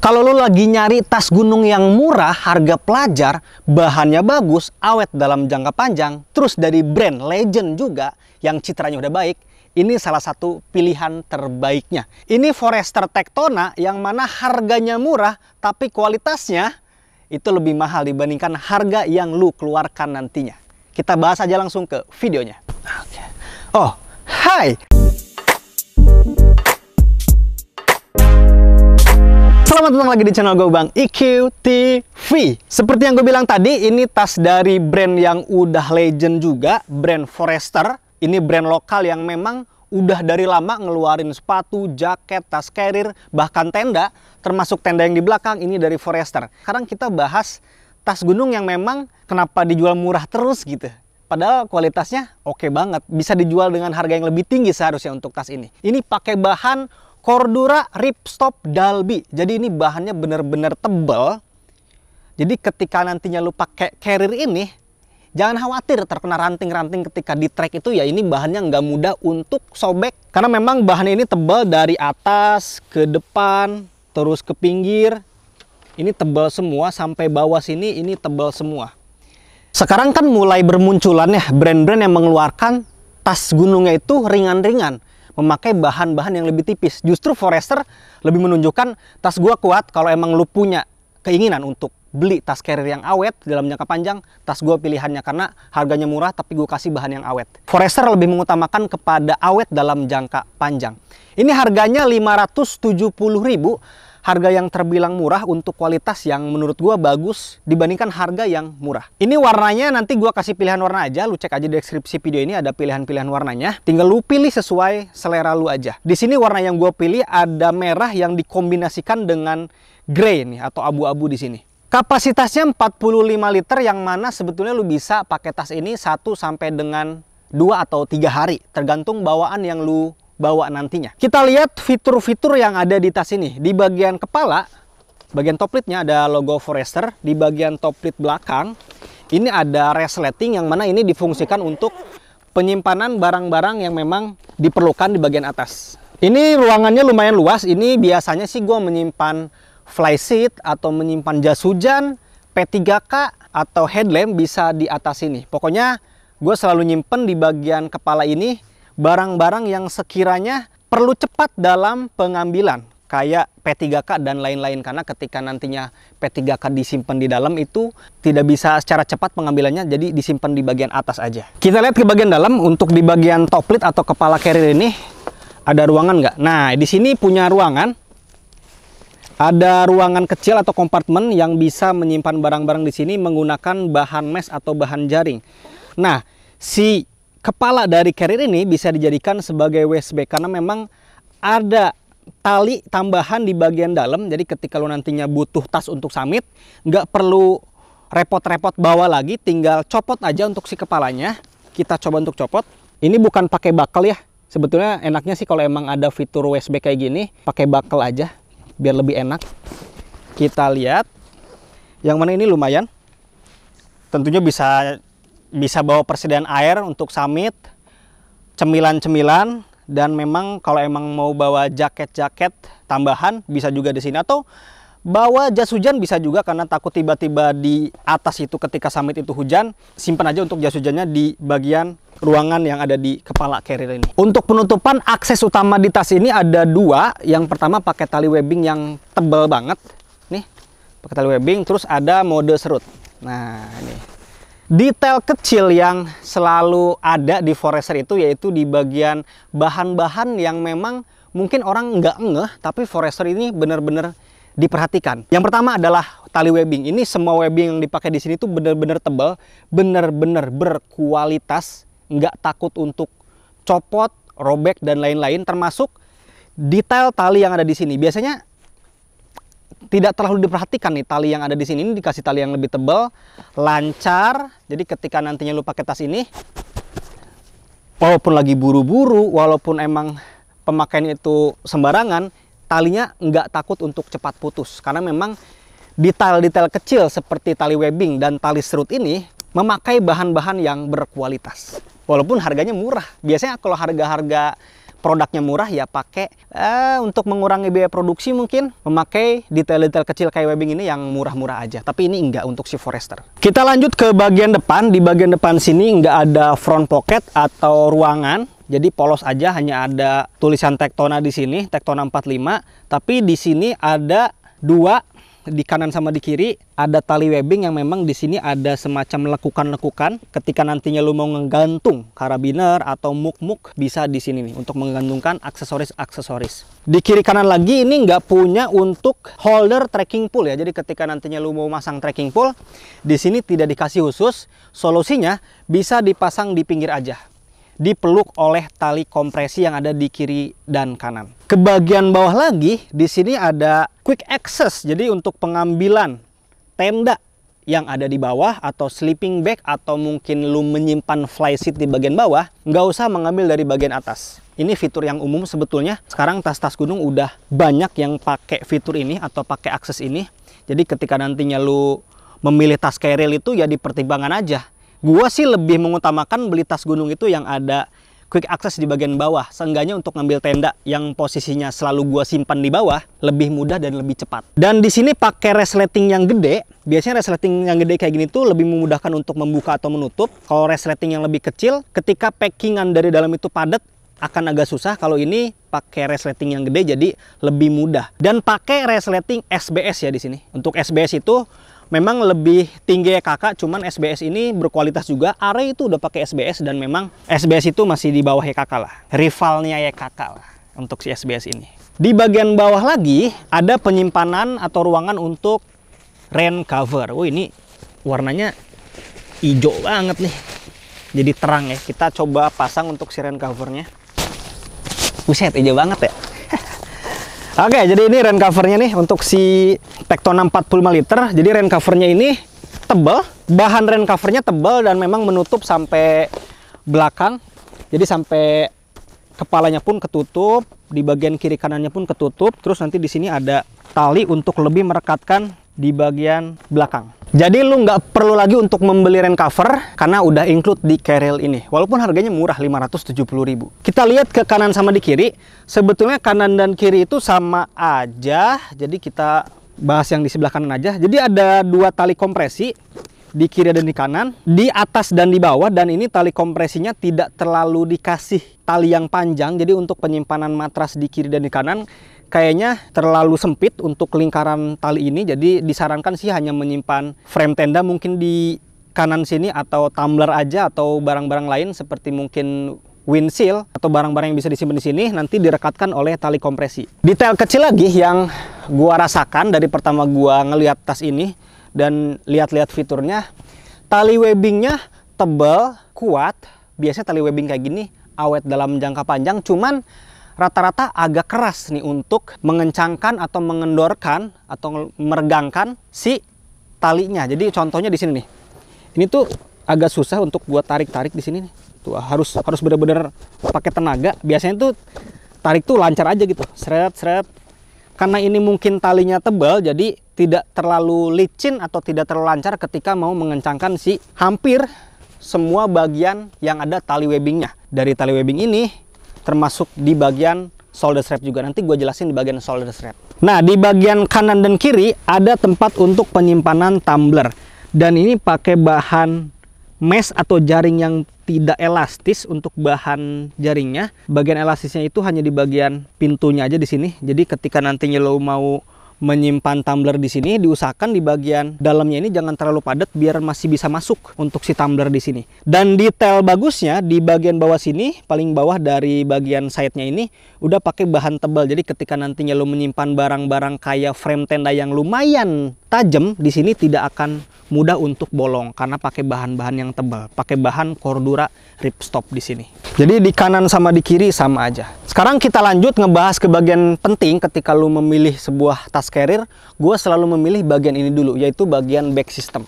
Kalau lo lagi nyari tas gunung yang murah, harga pelajar, bahannya bagus, awet dalam jangka panjang, terus dari brand legend juga yang citranya udah baik, ini salah satu pilihan terbaiknya. Ini Forester Tektona yang mana harganya murah tapi kualitasnya itu lebih mahal dibandingkan harga yang lu keluarkan nantinya. Kita bahas aja langsung ke videonya. Oh, hai. Selamat datang lagi di channel gue Bang EQTV Seperti yang gue bilang tadi, ini tas dari brand yang udah legend juga, brand Forester. Ini brand lokal yang memang udah dari lama ngeluarin sepatu, jaket, tas carrier, bahkan tenda, termasuk tenda yang di belakang ini dari Forester. Sekarang kita bahas tas gunung yang memang kenapa dijual murah terus gitu. Padahal kualitasnya oke okay banget, bisa dijual dengan harga yang lebih tinggi seharusnya untuk tas ini. Ini pakai bahan Cordura Ripstop Dalby. Jadi ini bahannya benar-benar tebal. Jadi ketika nantinya lu pakai carrier ini, jangan khawatir terkena ranting-ranting ketika di trek itu ya ini bahannya nggak mudah untuk sobek. Karena memang bahan ini tebal dari atas ke depan, terus ke pinggir. Ini tebal semua sampai bawah sini ini tebal semua. Sekarang kan mulai bermunculan ya brand-brand yang mengeluarkan tas gunungnya itu ringan-ringan memakai bahan-bahan yang lebih tipis. Justru Forester lebih menunjukkan tas gua kuat kalau emang lu punya keinginan untuk beli tas carrier yang awet dalam jangka panjang, tas gua pilihannya karena harganya murah tapi gua kasih bahan yang awet. Forester lebih mengutamakan kepada awet dalam jangka panjang. Ini harganya 570 ribu harga yang terbilang murah untuk kualitas yang menurut gue bagus dibandingkan harga yang murah. Ini warnanya nanti gue kasih pilihan warna aja, lu cek aja di deskripsi video ini ada pilihan-pilihan warnanya. Tinggal lu pilih sesuai selera lu aja. Di sini warna yang gue pilih ada merah yang dikombinasikan dengan grey nih atau abu-abu di sini. Kapasitasnya 45 liter yang mana sebetulnya lu bisa pakai tas ini 1 sampai dengan 2 atau 3 hari tergantung bawaan yang lu bawa nantinya. Kita lihat fitur-fitur yang ada di tas ini. Di bagian kepala, bagian top plate-nya ada logo Forester. Di bagian top plate belakang, ini ada resleting yang mana ini difungsikan untuk penyimpanan barang-barang yang memang diperlukan di bagian atas. Ini ruangannya lumayan luas. Ini biasanya sih gue menyimpan flysheet atau menyimpan jas hujan, P3K atau headlamp bisa di atas ini. Pokoknya gue selalu nyimpen di bagian kepala ini barang-barang yang sekiranya perlu cepat dalam pengambilan kayak P3K dan lain-lain karena ketika nantinya P3K disimpan di dalam itu tidak bisa secara cepat pengambilannya jadi disimpan di bagian atas aja kita lihat ke bagian dalam untuk di bagian top lid atau kepala carrier ini ada ruangan nggak nah di sini punya ruangan ada ruangan kecil atau kompartemen yang bisa menyimpan barang-barang di sini menggunakan bahan mesh atau bahan jaring nah si kepala dari carrier ini bisa dijadikan sebagai USB karena memang ada tali tambahan di bagian dalam. Jadi ketika lo nantinya butuh tas untuk summit, nggak perlu repot-repot bawa lagi, tinggal copot aja untuk si kepalanya. Kita coba untuk copot. Ini bukan pakai bakal ya. Sebetulnya enaknya sih kalau emang ada fitur USB kayak gini, pakai bakal aja biar lebih enak. Kita lihat. Yang mana ini lumayan. Tentunya bisa bisa bawa persediaan air untuk summit, cemilan-cemilan, dan memang kalau emang mau bawa jaket-jaket tambahan bisa juga di sini atau bawa jas hujan bisa juga karena takut tiba-tiba di atas itu ketika summit itu hujan simpan aja untuk jas hujannya di bagian ruangan yang ada di kepala carrier ini untuk penutupan akses utama di tas ini ada dua yang pertama pakai tali webbing yang tebal banget nih pakai tali webbing terus ada mode serut nah ini Detail kecil yang selalu ada di Forester itu yaitu di bagian bahan-bahan yang memang mungkin orang nggak ngeh, tapi Forester ini benar-benar diperhatikan. Yang pertama adalah tali webbing. Ini semua webbing yang dipakai di sini tuh benar-benar tebal, benar-benar berkualitas, nggak takut untuk copot, robek, dan lain-lain, termasuk detail tali yang ada di sini. Biasanya tidak terlalu diperhatikan nih tali yang ada di sini ini dikasih tali yang lebih tebal lancar jadi ketika nantinya lu pakai tas ini walaupun lagi buru-buru walaupun emang pemakaian itu sembarangan talinya nggak takut untuk cepat putus karena memang detail-detail kecil seperti tali webbing dan tali serut ini memakai bahan-bahan yang berkualitas walaupun harganya murah biasanya kalau harga-harga produknya murah ya pakai eh, untuk mengurangi biaya produksi mungkin memakai detail-detail kecil kayak webbing ini yang murah-murah aja tapi ini enggak untuk si Forester kita lanjut ke bagian depan di bagian depan sini enggak ada front pocket atau ruangan jadi polos aja hanya ada tulisan Tektona di sini Tektona 45 tapi di sini ada dua di kanan sama di kiri ada tali webbing yang memang di sini ada semacam lekukan-lekukan. Ketika nantinya lu mau menggantung karabiner atau muk-muk bisa di sini nih untuk menggantungkan aksesoris-aksesoris. Di kiri kanan lagi ini nggak punya untuk holder trekking pole ya. Jadi ketika nantinya lu mau masang trekking pole di sini tidak dikasih khusus. Solusinya bisa dipasang di pinggir aja dipeluk oleh tali kompresi yang ada di kiri dan kanan. Ke bagian bawah lagi, di sini ada quick access, jadi untuk pengambilan tenda yang ada di bawah atau sleeping bag atau mungkin lu menyimpan fly seat di bagian bawah, nggak usah mengambil dari bagian atas. Ini fitur yang umum sebetulnya. Sekarang tas-tas gunung udah banyak yang pakai fitur ini atau pakai akses ini. Jadi ketika nantinya lu memilih tas keril itu ya dipertimbangkan aja Gua sih lebih mengutamakan beli tas gunung itu yang ada quick access di bagian bawah. Seenggaknya untuk ngambil tenda yang posisinya selalu gua simpan di bawah, lebih mudah dan lebih cepat. Dan di sini pakai resleting yang gede, biasanya resleting yang gede kayak gini tuh lebih memudahkan untuk membuka atau menutup. Kalau resleting yang lebih kecil, ketika packingan dari dalam itu padat, akan agak susah kalau ini pakai resleting yang gede jadi lebih mudah dan pakai resleting SBS ya di sini untuk SBS itu memang lebih tinggi ya e kakak, cuman SBS ini berkualitas juga Are itu udah pakai SBS dan memang SBS itu masih di bawah YKK e lah rivalnya YKK e lah untuk si SBS ini di bagian bawah lagi ada penyimpanan atau ruangan untuk rain cover oh ini warnanya hijau banget nih jadi terang ya kita coba pasang untuk si rain covernya buset hijau banget ya Oke, jadi ini rain covernya nih untuk si Tekton 45 liter. Jadi rain covernya ini tebal, bahan rain covernya tebal dan memang menutup sampai belakang. Jadi sampai kepalanya pun ketutup, di bagian kiri kanannya pun ketutup. Terus nanti di sini ada tali untuk lebih merekatkan di bagian belakang. Jadi lu nggak perlu lagi untuk membeli rain cover karena udah include di carrier ini. Walaupun harganya murah 570.000. Kita lihat ke kanan sama di kiri. Sebetulnya kanan dan kiri itu sama aja. Jadi kita bahas yang di sebelah kanan aja. Jadi ada dua tali kompresi di kiri dan di kanan, di atas dan di bawah dan ini tali kompresinya tidak terlalu dikasih tali yang panjang. Jadi untuk penyimpanan matras di kiri dan di kanan kayaknya terlalu sempit untuk lingkaran tali ini jadi disarankan sih hanya menyimpan frame tenda mungkin di kanan sini atau tumbler aja atau barang-barang lain seperti mungkin windshield atau barang-barang yang bisa disimpan di sini nanti direkatkan oleh tali kompresi. Detail kecil lagi yang gua rasakan dari pertama gua ngelihat tas ini dan lihat-lihat fiturnya tali webbingnya tebal, kuat. Biasanya tali webbing kayak gini awet dalam jangka panjang cuman rata-rata agak keras nih untuk mengencangkan atau mengendorkan atau meregangkan si talinya. Jadi contohnya di sini nih. Ini tuh agak susah untuk buat tarik-tarik di sini nih. Tuh harus harus benar-benar pakai tenaga. Biasanya tuh tarik tuh lancar aja gitu. Seret seret. Karena ini mungkin talinya tebal jadi tidak terlalu licin atau tidak terlalu lancar ketika mau mengencangkan si hampir semua bagian yang ada tali webbingnya. Dari tali webbing ini termasuk di bagian solder strap juga. Nanti gue jelasin di bagian solder strap. Nah, di bagian kanan dan kiri ada tempat untuk penyimpanan tumbler. Dan ini pakai bahan mesh atau jaring yang tidak elastis untuk bahan jaringnya. Bagian elastisnya itu hanya di bagian pintunya aja di sini. Jadi ketika nantinya lo mau menyimpan tumbler di sini diusahakan di bagian dalamnya ini jangan terlalu padat biar masih bisa masuk untuk si tumbler di sini. Dan detail bagusnya di bagian bawah sini paling bawah dari bagian side-nya ini udah pakai bahan tebal. Jadi ketika nantinya lo menyimpan barang-barang kayak frame tenda yang lumayan tajam di sini tidak akan mudah untuk bolong karena pakai bahan-bahan yang tebal, pakai bahan cordura ripstop di sini. Jadi di kanan sama di kiri sama aja. Sekarang kita lanjut ngebahas ke bagian penting ketika lu memilih sebuah tas carrier, gue selalu memilih bagian ini dulu yaitu bagian back system.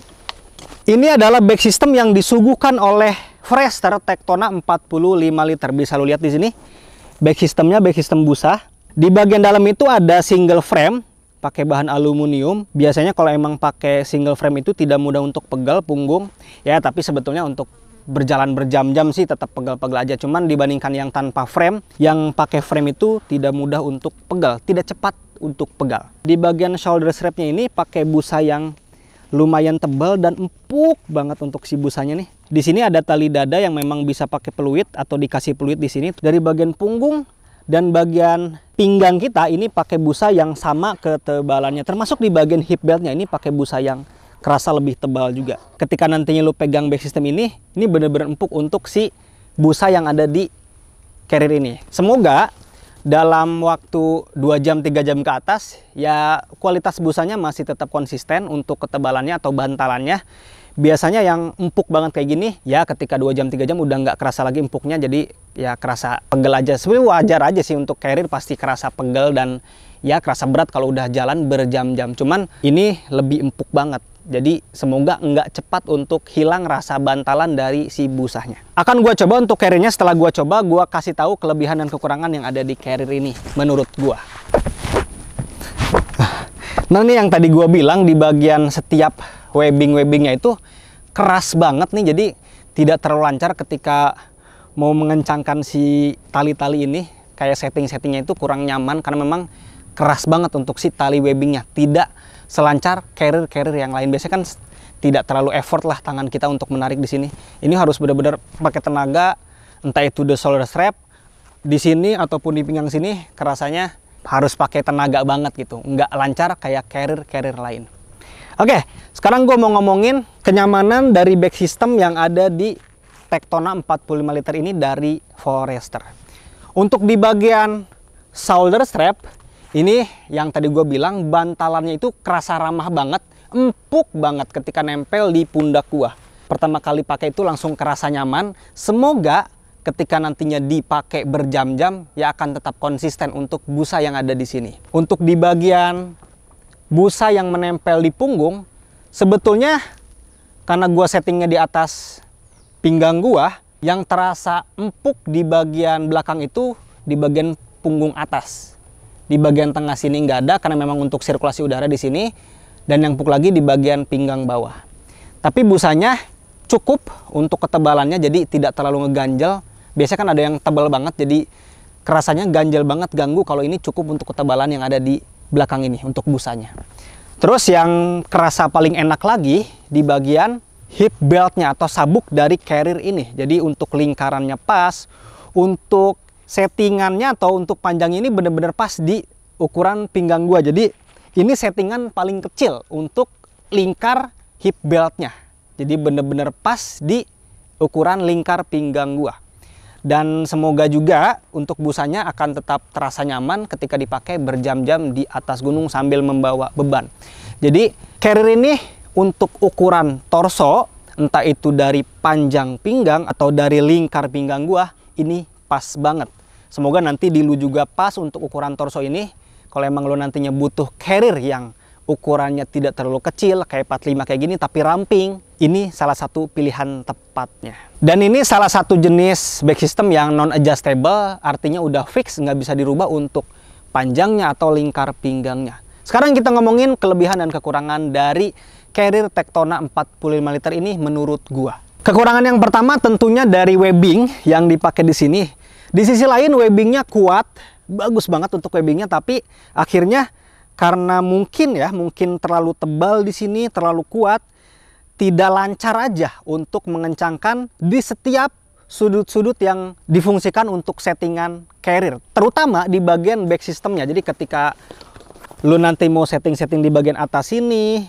Ini adalah back system yang disuguhkan oleh Frester Tektona 45 liter. Bisa lu lihat di sini. Back systemnya back system busa. Di bagian dalam itu ada single frame pakai bahan aluminium biasanya kalau emang pakai single frame itu tidak mudah untuk pegal punggung ya tapi sebetulnya untuk berjalan berjam-jam sih tetap pegal-pegal aja cuman dibandingkan yang tanpa frame yang pakai frame itu tidak mudah untuk pegal tidak cepat untuk pegal di bagian shoulder strapnya ini pakai busa yang lumayan tebal dan empuk banget untuk si busanya nih di sini ada tali dada yang memang bisa pakai peluit atau dikasih peluit di sini dari bagian punggung dan bagian pinggang kita ini pakai busa yang sama ketebalannya termasuk di bagian hip beltnya ini pakai busa yang kerasa lebih tebal juga ketika nantinya lu pegang back system ini ini benar-benar empuk untuk si busa yang ada di carrier ini semoga dalam waktu 2 jam 3 jam ke atas ya kualitas busanya masih tetap konsisten untuk ketebalannya atau bantalannya biasanya yang empuk banget kayak gini ya ketika 2 jam 3 jam udah nggak kerasa lagi empuknya jadi ya kerasa pegel aja sebenarnya wajar aja sih untuk carrier pasti kerasa pegel dan ya kerasa berat kalau udah jalan berjam-jam cuman ini lebih empuk banget jadi semoga nggak cepat untuk hilang rasa bantalan dari si busahnya. akan gua coba untuk carriernya setelah gua coba gua kasih tahu kelebihan dan kekurangan yang ada di carrier ini menurut gua nah ini yang tadi gua bilang di bagian setiap webbing-webbingnya itu keras banget nih jadi tidak terlalu lancar ketika mau mengencangkan si tali-tali ini kayak setting-settingnya itu kurang nyaman karena memang keras banget untuk si tali webbingnya tidak selancar carrier-carrier yang lain biasanya kan tidak terlalu effort lah tangan kita untuk menarik di sini ini harus benar-benar pakai tenaga entah itu the shoulder strap di sini ataupun di pinggang sini kerasanya harus pakai tenaga banget gitu nggak lancar kayak carrier-carrier lain Oke, sekarang gue mau ngomongin kenyamanan dari back system yang ada di Tektona 45 liter ini dari Forester. Untuk di bagian shoulder strap, ini yang tadi gue bilang bantalannya itu kerasa ramah banget, empuk banget ketika nempel di pundak gue. Pertama kali pakai itu langsung kerasa nyaman. Semoga ketika nantinya dipakai berjam-jam ya akan tetap konsisten untuk busa yang ada di sini. Untuk di bagian busa yang menempel di punggung, sebetulnya karena gua settingnya di atas pinggang gua, yang terasa empuk di bagian belakang itu di bagian punggung atas. Di bagian tengah sini nggak ada karena memang untuk sirkulasi udara di sini dan yang empuk lagi di bagian pinggang bawah. Tapi busanya cukup untuk ketebalannya jadi tidak terlalu ngeganjel. Biasanya kan ada yang tebal banget jadi kerasanya ganjel banget ganggu kalau ini cukup untuk ketebalan yang ada di belakang ini untuk busanya. Terus yang kerasa paling enak lagi di bagian hip beltnya atau sabuk dari carrier ini. Jadi untuk lingkarannya pas, untuk settingannya atau untuk panjang ini benar-benar pas di ukuran pinggang gua. Jadi ini settingan paling kecil untuk lingkar hip beltnya. Jadi benar-benar pas di ukuran lingkar pinggang gua dan semoga juga untuk busanya akan tetap terasa nyaman ketika dipakai berjam-jam di atas gunung sambil membawa beban. Jadi carrier ini untuk ukuran torso entah itu dari panjang pinggang atau dari lingkar pinggang gua ini pas banget. Semoga nanti di lu juga pas untuk ukuran torso ini. Kalau emang lu nantinya butuh carrier yang ukurannya tidak terlalu kecil kayak 45 kayak gini tapi ramping ini salah satu pilihan tepatnya dan ini salah satu jenis back system yang non adjustable artinya udah fix nggak bisa dirubah untuk panjangnya atau lingkar pinggangnya sekarang kita ngomongin kelebihan dan kekurangan dari carrier Tektona 45 liter ini menurut gua kekurangan yang pertama tentunya dari webbing yang dipakai di sini di sisi lain webbingnya kuat bagus banget untuk webbingnya tapi akhirnya karena mungkin ya mungkin terlalu tebal di sini terlalu kuat tidak lancar aja untuk mengencangkan di setiap sudut-sudut yang difungsikan untuk settingan carrier terutama di bagian back systemnya jadi ketika lu nanti mau setting-setting di bagian atas sini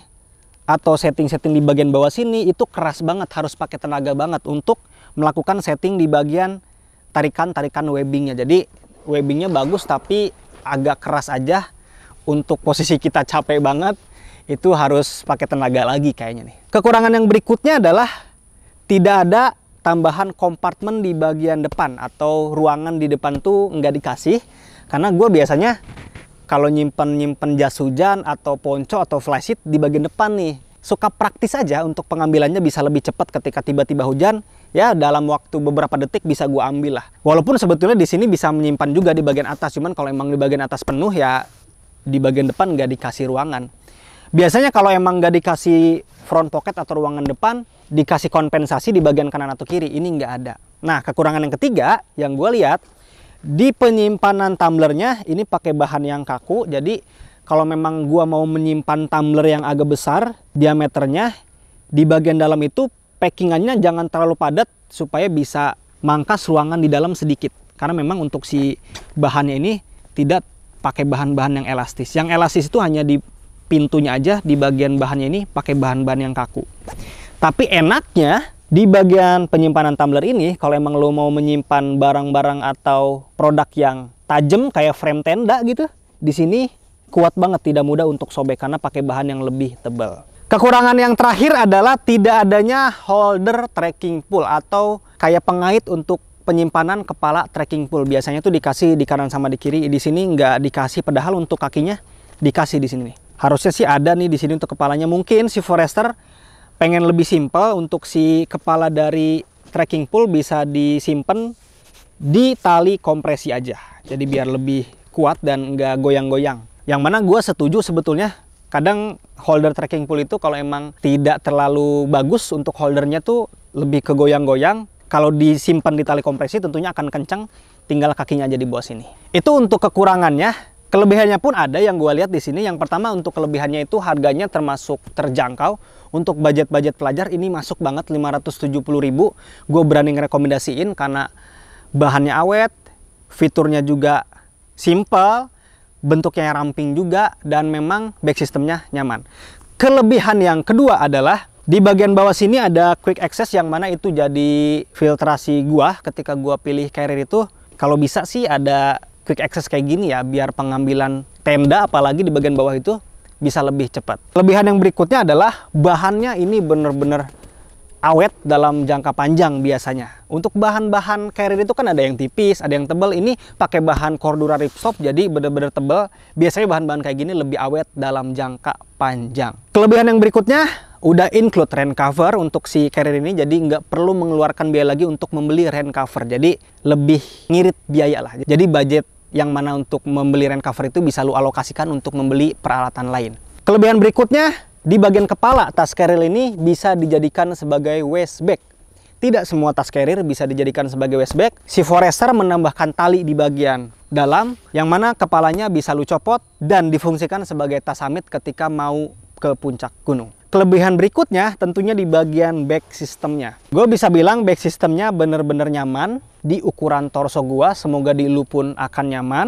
atau setting-setting di bagian bawah sini itu keras banget harus pakai tenaga banget untuk melakukan setting di bagian tarikan-tarikan webbingnya jadi webbingnya bagus tapi agak keras aja untuk posisi kita capek banget itu harus pakai tenaga lagi kayaknya nih. Kekurangan yang berikutnya adalah tidak ada tambahan kompartemen di bagian depan atau ruangan di depan tuh nggak dikasih karena gue biasanya kalau nyimpen nyimpen jas hujan atau ponco atau flysheet di bagian depan nih suka praktis aja untuk pengambilannya bisa lebih cepat ketika tiba-tiba hujan ya dalam waktu beberapa detik bisa gue ambil lah walaupun sebetulnya di sini bisa menyimpan juga di bagian atas cuman kalau emang di bagian atas penuh ya di bagian depan nggak dikasih ruangan. Biasanya kalau emang nggak dikasih front pocket atau ruangan depan, dikasih kompensasi di bagian kanan atau kiri. Ini nggak ada. Nah, kekurangan yang ketiga yang gue lihat, di penyimpanan tumblernya ini pakai bahan yang kaku. Jadi kalau memang gue mau menyimpan tumbler yang agak besar diameternya, di bagian dalam itu packingannya jangan terlalu padat supaya bisa mangkas ruangan di dalam sedikit. Karena memang untuk si bahannya ini tidak pakai bahan-bahan yang elastis. Yang elastis itu hanya di pintunya aja, di bagian bahannya ini pakai bahan-bahan yang kaku. Tapi enaknya di bagian penyimpanan tumbler ini, kalau emang lo mau menyimpan barang-barang atau produk yang tajam kayak frame tenda gitu, di sini kuat banget, tidak mudah untuk sobek karena pakai bahan yang lebih tebal. Kekurangan yang terakhir adalah tidak adanya holder tracking pull atau kayak pengait untuk penyimpanan kepala trekking pole biasanya tuh dikasih di kanan sama di kiri di sini nggak dikasih padahal untuk kakinya dikasih di sini nih harusnya sih ada nih di sini untuk kepalanya mungkin si forester pengen lebih simpel untuk si kepala dari trekking pole bisa disimpan di tali kompresi aja jadi biar lebih kuat dan nggak goyang-goyang yang mana gue setuju sebetulnya kadang holder trekking pole itu kalau emang tidak terlalu bagus untuk holdernya tuh lebih ke goyang-goyang kalau disimpan di tali kompresi tentunya akan kencang tinggal kakinya aja di bawah sini. Itu untuk kekurangannya. Kelebihannya pun ada yang gue lihat di sini. Yang pertama untuk kelebihannya itu harganya termasuk terjangkau. Untuk budget-budget pelajar ini masuk banget 570.000. Gue berani ngerekomendasiin karena bahannya awet, fiturnya juga simple, bentuknya ramping juga dan memang back systemnya nyaman. Kelebihan yang kedua adalah di bagian bawah sini ada quick access yang mana itu jadi filtrasi gua ketika gua pilih carrier itu. Kalau bisa sih ada quick access kayak gini ya biar pengambilan tenda apalagi di bagian bawah itu bisa lebih cepat. Kelebihan yang berikutnya adalah bahannya ini benar-benar awet dalam jangka panjang biasanya. Untuk bahan-bahan carrier itu kan ada yang tipis, ada yang tebal. Ini pakai bahan Cordura Ripstop jadi benar-benar tebal. Biasanya bahan-bahan kayak gini lebih awet dalam jangka panjang. Kelebihan yang berikutnya udah include rain cover untuk si carrier ini jadi nggak perlu mengeluarkan biaya lagi untuk membeli rain cover jadi lebih ngirit biaya lah jadi budget yang mana untuk membeli rain cover itu bisa lu alokasikan untuk membeli peralatan lain kelebihan berikutnya di bagian kepala tas carrier ini bisa dijadikan sebagai waist bag tidak semua tas carrier bisa dijadikan sebagai waist bag. Si Forester menambahkan tali di bagian dalam yang mana kepalanya bisa lu copot dan difungsikan sebagai tas summit ketika mau ke puncak gunung. Kelebihan berikutnya tentunya di bagian back systemnya. Gue bisa bilang back systemnya bener-bener nyaman di ukuran torso gue. Semoga di lu pun akan nyaman.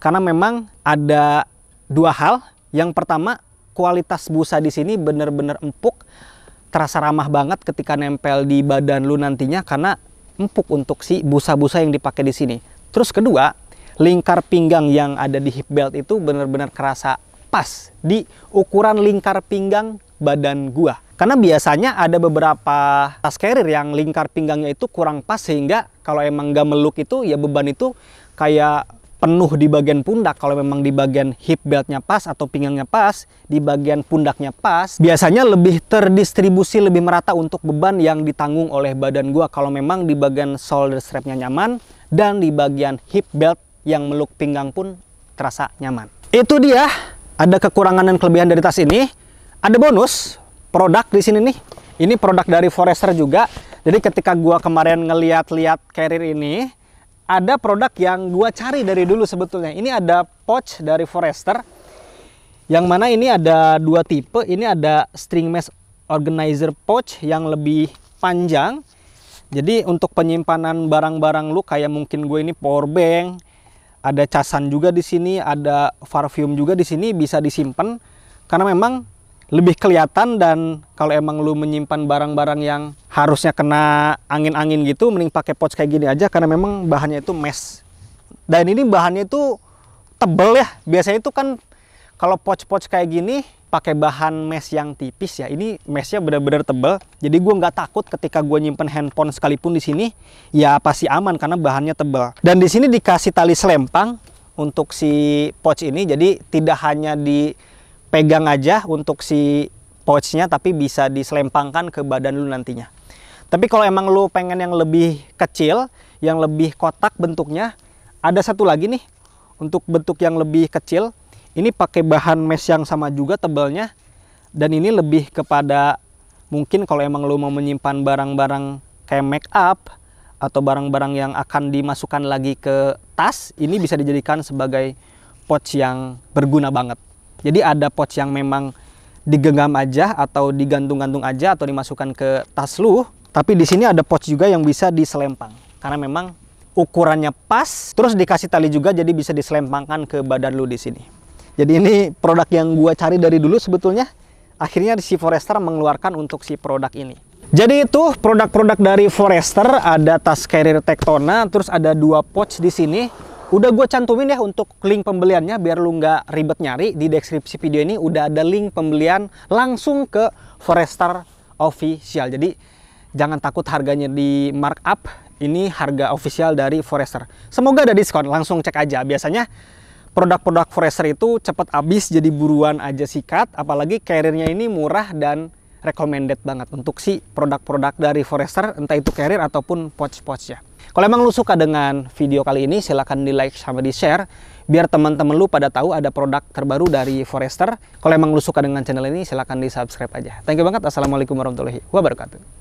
Karena memang ada dua hal. Yang pertama, kualitas busa di sini bener-bener empuk. Terasa ramah banget ketika nempel di badan lu nantinya karena empuk untuk si busa-busa yang dipakai di sini. Terus kedua, lingkar pinggang yang ada di hip belt itu bener-bener kerasa pas di ukuran lingkar pinggang badan gua. Karena biasanya ada beberapa tas carrier yang lingkar pinggangnya itu kurang pas sehingga kalau emang gak meluk itu ya beban itu kayak penuh di bagian pundak kalau memang di bagian hip beltnya pas atau pinggangnya pas di bagian pundaknya pas biasanya lebih terdistribusi lebih merata untuk beban yang ditanggung oleh badan gua kalau memang di bagian shoulder strapnya nyaman dan di bagian hip belt yang meluk pinggang pun terasa nyaman itu dia ada kekurangan dan kelebihan dari tas ini ada bonus produk di sini nih. Ini produk dari Forester juga. Jadi ketika gua kemarin ngeliat-liat carrier ini, ada produk yang gua cari dari dulu sebetulnya. Ini ada pouch dari Forester. Yang mana ini ada dua tipe. Ini ada string mesh organizer pouch yang lebih panjang. Jadi untuk penyimpanan barang-barang lu kayak mungkin gue ini power bank, ada casan juga di sini, ada parfum juga di sini bisa disimpan karena memang lebih kelihatan dan kalau emang lu menyimpan barang-barang yang harusnya kena angin-angin gitu mending pakai pouch kayak gini aja karena memang bahannya itu mesh dan ini bahannya itu tebel ya biasanya itu kan kalau pouch-pouch kayak gini pakai bahan mesh yang tipis ya ini meshnya benar-benar tebel jadi gue nggak takut ketika gue nyimpen handphone sekalipun di sini ya pasti aman karena bahannya tebel dan di sini dikasih tali selempang untuk si pouch ini jadi tidak hanya di pegang aja untuk si pouchnya tapi bisa diselempangkan ke badan lu nantinya. Tapi kalau emang lu pengen yang lebih kecil, yang lebih kotak bentuknya, ada satu lagi nih untuk bentuk yang lebih kecil. Ini pakai bahan mesh yang sama juga tebalnya dan ini lebih kepada mungkin kalau emang lu mau menyimpan barang-barang kayak make up atau barang-barang yang akan dimasukkan lagi ke tas, ini bisa dijadikan sebagai pouch yang berguna banget. Jadi ada pouch yang memang digenggam aja atau digantung-gantung aja atau dimasukkan ke tas lu. Tapi di sini ada pouch juga yang bisa diselempang karena memang ukurannya pas. Terus dikasih tali juga jadi bisa diselempangkan ke badan lu di sini. Jadi ini produk yang gue cari dari dulu sebetulnya. Akhirnya si Forester mengeluarkan untuk si produk ini. Jadi itu produk-produk dari Forester ada tas carrier Tektona, terus ada dua pouch di sini Udah gue cantumin ya untuk link pembeliannya biar lu nggak ribet nyari. Di deskripsi video ini udah ada link pembelian langsung ke Forester Official. Jadi jangan takut harganya di markup. Ini harga official dari Forester. Semoga ada diskon, langsung cek aja. Biasanya produk-produk Forester itu cepat habis jadi buruan aja sikat. Apalagi carriernya ini murah dan recommended banget untuk si produk-produk dari Forester entah itu carrier ataupun pouch-pouch ya. Kalau emang lu suka dengan video kali ini silahkan di like sama di share biar teman-teman lu pada tahu ada produk terbaru dari Forester. Kalau emang lu suka dengan channel ini silahkan di subscribe aja. Thank you banget. Assalamualaikum warahmatullahi wabarakatuh.